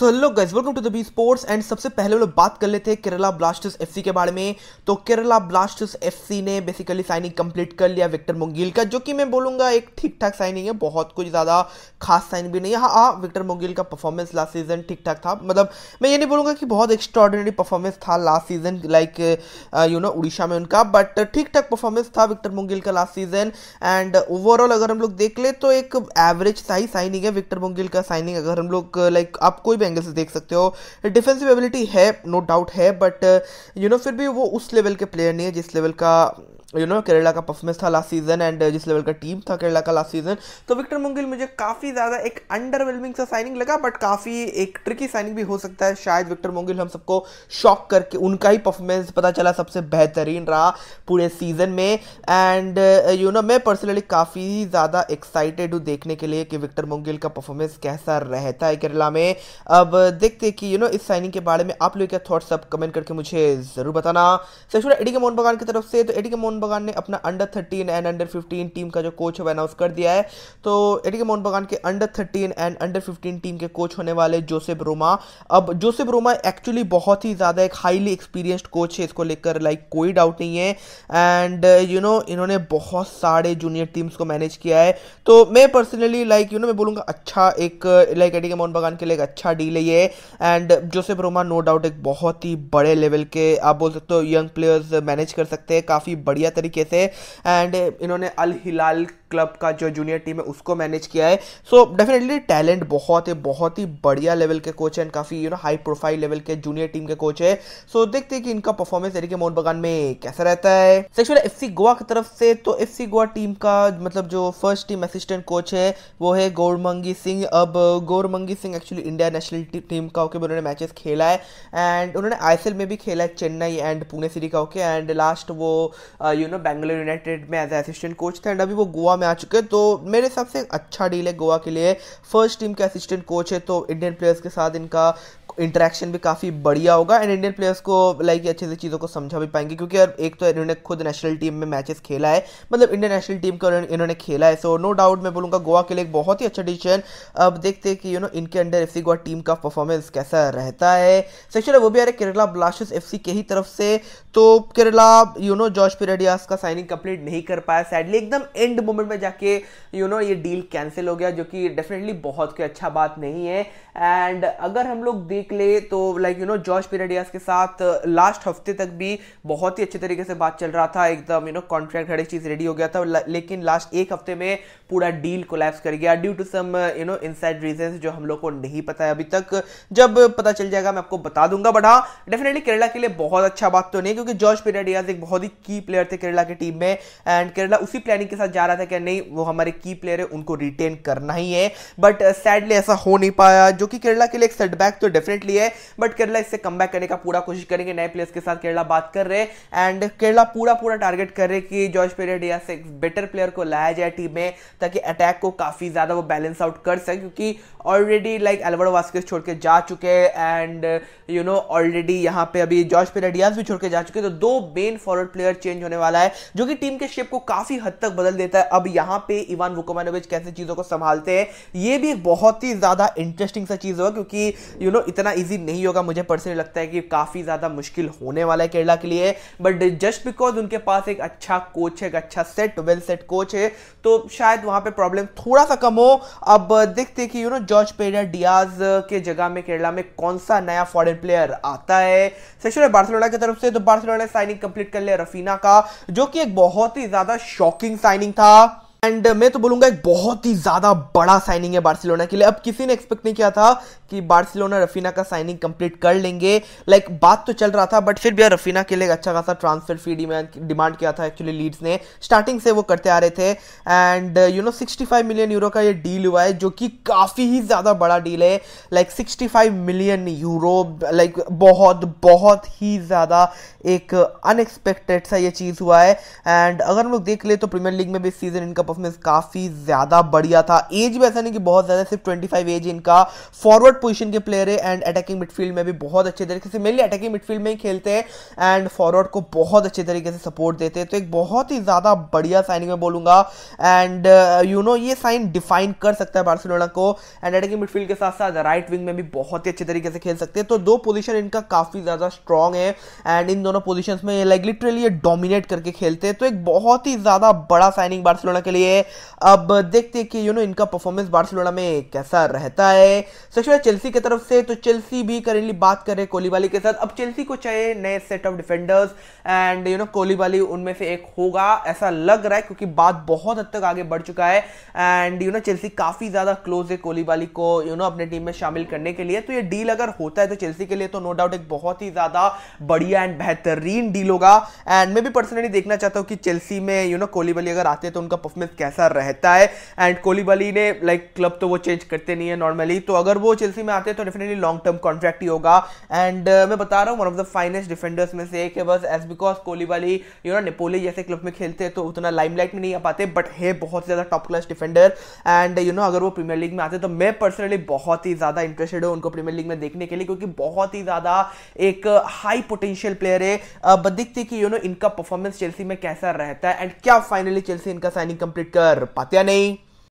so hello guys welcome to the B sports and सबसे पहले लोग बात कर लेते हैं केरला ब्लास्टर्स एफसी के बारे में तो केरला ब्लास्टर्स एफसी ने बेसिकली साइनिंग कंप्लीट कर लिया विक्टर मुंगील का जो कि मैं बोलूंगा एक ठीक ठाक साइनिंग है बहुत कुछ ज़्यादा खास साइन भी नहीं है हाँ हाँ विक्टर मुंगील का परफॉर्मेंस लास्ट सीजन ठीक ठाक था मतलब मैं ये नहीं बोलूंगा कि बहुत एक्स्ट्रॉर्डिनरी परफॉर्मेंस था last season like you know Orissa में उनका बट ठीक ठाक परफॉर्मेंस था विक्टर मुंगील का लास्ट सीजन एंड ओवरऑल अगर हम लोग देख ले तो एक एवरेज सा ही साइनिंग है विक्टर मुंगील का साइनिंग अगर हम लोग लाइक आप कोई भी एंगल से देख सकते हो डिफेंसिव एबिलिटी है नो no डाउट है बट यू नो फिर भी वो उस लेवल के प्लेयर नहीं है जिस लेवल का यू नो केरला का परफॉर्मेंस था लास्ट सीजन एंड जिस लेवल का टीम था केरला का लास्ट सीजन तो विक्टर मुंगिल मुझे काफ़ी ज़्यादा एक अंडरवेलमिंग सा साइनिंग लगा बट काफ़ी एक ट्रिकी साइनिंग भी हो सकता है शायद विक्टर मुंगिल हम सबको शॉक करके उनका ही परफॉर्मेंस पता चला सबसे बेहतरीन रहा पूरे सीजन में एंड यू नो मैं पर्सनली काफ़ी ज़्यादा एक्साइटेड हूँ देखने के लिए कि विक्टर मुंगिल का परफॉर्मेंस कैसा रहता है केरला में अब देखते कि यू नो इस साइनिंग के बारे में आप लोग क्या थाट्स सब कमेंट करके मुझे ज़रूर बताना सेक्शुअल एडी के मोहन बगान की तरफ से तो एडी के मोहन बगान ने अपना under thirteen and under fifteen team का जो कोच है वो अनाउंस कर दिया है तो यानी कि मोहन बगान के under thirteen and under fifteen team के कोच होने वाले जोसेफ रोमा अब जोसेफ रोमा एक्चुअली बहुत ही ज़्यादा एक हाईली एक्सपीरियंस्ड कोच है इसको लेकर लाइक कोई डाउट नहीं है एंड यू नो इन्होंने बहुत सारे जूनियर टीम्स को मैनेज किया है तो मैं पर्सनली लाइक यू नो मैं बोलूंगा अच्छा एक लाइक एडी के मोहन बगान के लिए एक अच्छा डील है ये and Joseph Roma no doubt एक बहुत ही बड़े लेवल के आप बोल सकते हो यंग प्लेयर्स मैनेज कर सकते हैं काफ़ी बढ़िया तरीके से एंड इन्होंने अल हिलाल क्लब का जो जूनियर टीम है उसको मैनेज किया है सो डेफिनेटली टैलेंट बहुत है बहुत ही बढ़िया लेवल के कोच हैं काफ़ी you know high profile level के जूनियर टीम के कोच है सो so, देखते हैं कि इनका परफॉर्मेंस एरिके मोहन बगान में कैसा रहता है सेक्शुअल एफ गोवा की तरफ से तो एफ सी गोवा टीम का मतलब जो फर्स्ट टीम असिस्टेंट कोच है वो है गौरमंगी सिंह अब Gourmangi Singh actually India national team का होकर उन्होंने मैचेस खेला है एंड उन्होंने आई में भी खेला है चेन्नई एंड पुणे सिटी का होके एंड लास्ट वो यू नो बेंगलोर यूनाइटेड में एज असिस्टेंट कोच थे एंड अभी वो गोवा में आ चुके हैं तो मेरे हिसाब से अच्छा डील है गोवा के लिए फर्स्ट टीम के असिस्टेंट कोच है तो इंडियन प्लेयर्स के साथ इनका इंटरेक्शन भी काफ़ी बढ़िया होगा एंड इंडियन प्लेयर्स को लाइक अच्छे से चीज़ों को समझा भी पाएंगे क्योंकि यार एक तो इन्होंने खुद नेशनल टीम में मैचेस खेला है मतलब इंडियन नेशनल टीम का इन्होंने खेला है सो नो डाउट मैं बोलूँगा गोवा के लिए एक बहुत ही अच्छा डिसीजन अब देखते हैं कि यू नो इनके अंडर एफ गोवा टीम का परफॉर्मेंस कैसा रहता है सेक्शन वो भी आ रहे केरला ब्लास्टर्स एफ के ही तरफ से तो Kerala you know Jorge Pereyra Diaz का साइनिंग कंप्लीट नहीं कर पाया सैडली एकदम एंड मोमेंट में जाके यू नो ये डील कैंसिल हो गया जो कि डेफिनेटली बहुत कोई अच्छा बात नहीं है एंड अगर हम लोग देख निकले तो like you know Jorge Pereyra Diaz के साथ लास्ट uh, हफ्ते तक भी बहुत ही अच्छे तरीके से बात चल रहा था एकदम यू नो कॉन्ट्रैक्ट हर एक चीज़ रेडी हो गया था लेकिन लास्ट एक हफ्ते में पूरा डील कोलैप्स कर गया due to some you know inside reasons जो हम लोग को नहीं पता है अभी तक जब पता चल जाएगा मैं आपको बता दूंगा बट हाँ डेफिनेटली केरला के लिए बहुत अच्छा बात तो नहीं क्योंकि जॉर्ज पिरेडियास एक बहुत ही की प्लेयर थे केरला की टीम में एंड केरला उसी प्लानिंग के साथ जा रहा था कि नहीं वो हमारे की प्लेयर है उनको रिटेन करना ही है बट सैडली uh, ऐसा हो नहीं पाया जो कि केरला के लिए एक सेटबैक तो डेफिनेट डेफिनेटली है बट केरला इससे कम करने का पूरा कोशिश करेंगे नए प्लेयर्स के साथ केरला बात कर रहे हैं एंड केरला पूरा पूरा टारगेट कर रहे हैं कि जॉर्ज पेरेड या से बेटर प्लेयर को लाया जाए टीम में ताकि अटैक को काफ़ी ज़्यादा वो बैलेंस आउट कर सके क्योंकि ऑलरेडी लाइक एल्वर्डो वास्केस छोड़ के जा चुके हैं एंड यू नो ऑलरेडी यहाँ पे अभी जॉर्ज पेरेडियांस भी छोड़ के जा चुके हैं तो दो मेन फॉरवर्ड प्लेयर चेंज होने वाला है जो कि टीम के शेप को काफ़ी हद तक बदल देता है अब यहाँ पे इवान वुकोमानोविच कैसे चीज़ों को संभालते हैं ये भी एक बहुत ही ज़्यादा इंटरेस्टिंग सा चीज़ होगा क्योंकि यू नो इतना इतना ईजी नहीं होगा मुझे पर्सनली लगता है कि काफ़ी ज़्यादा मुश्किल होने वाला है केरला के लिए बट जस्ट बिकॉज उनके पास एक अच्छा कोच है एक अच्छा सेट वेल सेट कोच है तो शायद वहाँ पर प्रॉब्लम थोड़ा सा कम हो अब देखते कि you know Jorge Pereyra Diaz के जगह में केरला में कौन सा नया फॉरन प्लेयर आता है सेक्शन है बार्सिलोना की तरफ से तो बार्सिलोना साइनिंग कंप्लीट कर लिया रफीना का जो कि एक बहुत ही ज़्यादा शॉकिंग साइनिंग था एंड uh, मैं तो बोलूंगा एक बहुत ही ज़्यादा बड़ा साइनिंग है बार्सिलोना के लिए अब किसी ने एक्सपेक्ट नहीं किया था कि बार्सिलोना रफीना का साइनिंग कंप्लीट कर लेंगे लाइक like, बात तो चल रहा था बट फिर भी यार रफीना के लिए अच्छा खासा ट्रांसफर फी डिमांड किया था एक्चुअली लीड्स ने स्टार्टिंग से वो करते आ रहे थे and you know sixty million euro का ये डील हुआ है जो कि काफ़ी ही ज़्यादा बड़ा डील है like sixty five million euro like बहुत बहुत ही ज़्यादा एक अनएक्सपेक्टेड सा ये चीज़ हुआ है एंड अगर हम लोग देख ले तो प्रीमियर लीग में भी सीजन इनका परफॉर्मेंस काफ़ी ज़्यादा बढ़िया था एज भी ऐसा नहीं कि बहुत ज़्यादा सिर्फ 25 एज इनका फॉरवर्ड पोजिशन के प्लेयर है एंड अटैकिंग मिडफील्ड में भी बहुत अच्छे तरीके से मेनली अटैकिंग मिडफील्ड में ही खेलते हैं एंड फॉरवर्ड को बहुत अच्छे तरीके से सपोर्ट देते हैं तो एक बहुत ही ज़्यादा बढ़िया साइनिंग में बोलूंगा एंड यू नो ये साइन डिफाइन कर सकता है बार्सिलोना को एंड अटैकिंग मिडफील्ड के साथ साथ राइट विंग में भी बहुत ही अच्छे तरीके से खेल सकते हैं तो दो पोजिशन इनका काफ़ी ज़्यादा स्ट्रॉन्ग है एंड इन दोनों पोजिशन में लाइक लिटरली ये डोमिनेट करके खेलते हैं तो एक बहुत ही ज़्यादा बड़ा साइनिंग बार्सिलोना के लिए लिए अब देखते हैं कि यू नो इनका परफॉर्मेंस बार्सिलोना में कैसा रहता है सबसे चेल्सी की तरफ से तो चेल्सी भी करेंटली बात कर रहे हैं कोलीबाली के साथ अब चेल्सी को चाहिए नए set of defenders and you know Koulibaly उनमें से एक होगा ऐसा लग रहा है क्योंकि बात बहुत हद तक आगे बढ़ चुका है एंड यू नो चेल्सी काफ़ी ज़्यादा क्लोज है कोलीबाली को यू you नो know, अपने टीम में शामिल करने के लिए तो ये डील अगर होता है तो चेल्सी के लिए तो नो डाउट एक बहुत ही ज़्यादा बढ़िया एंड बेहतरीन डील होगा एंड मैं भी पर्सनली देखना चाहता हूँ कि चेल्सी में यू नो कोलीबाली अगर आते हैं तो उनका परफॉर्मेंस परफॉर्मेंस कैसा रहता है एंड कोलीबली ने लाइक like, क्लब तो वो चेंज करते नहीं है नॉर्मली तो अगर वो चेल्सी में आते हैं तो डेफिनेटली लॉन्ग टर्म कॉन्ट्रैक्ट ही होगा एंड uh, मैं बता रहा हूँ one of the finest defenders में से एक है बस as because Koulibaly you know Napoli जैसे क्लब में खेलते हैं तो उतना लाइमलाइट में नहीं आ पाते बट है बहुत ज़्यादा top class defender and you know अगर वो प्रीमियर लीग में आते तो मैं पर्सनली बहुत ही ज़्यादा इंटरेस्टेड हूँ उनको प्रीमियर लीग में देखने के लिए क्योंकि बहुत ही ज़्यादा एक हाई पोटेंशियल प्लेयर है बट uh, देखते कि यू नो इनका परफॉर्मेंस चेल्सी में कैसा रहता है एंड क्या फाइनली चेल्सी इनका साइनिंग कंप्लीट कर पात्या नहीं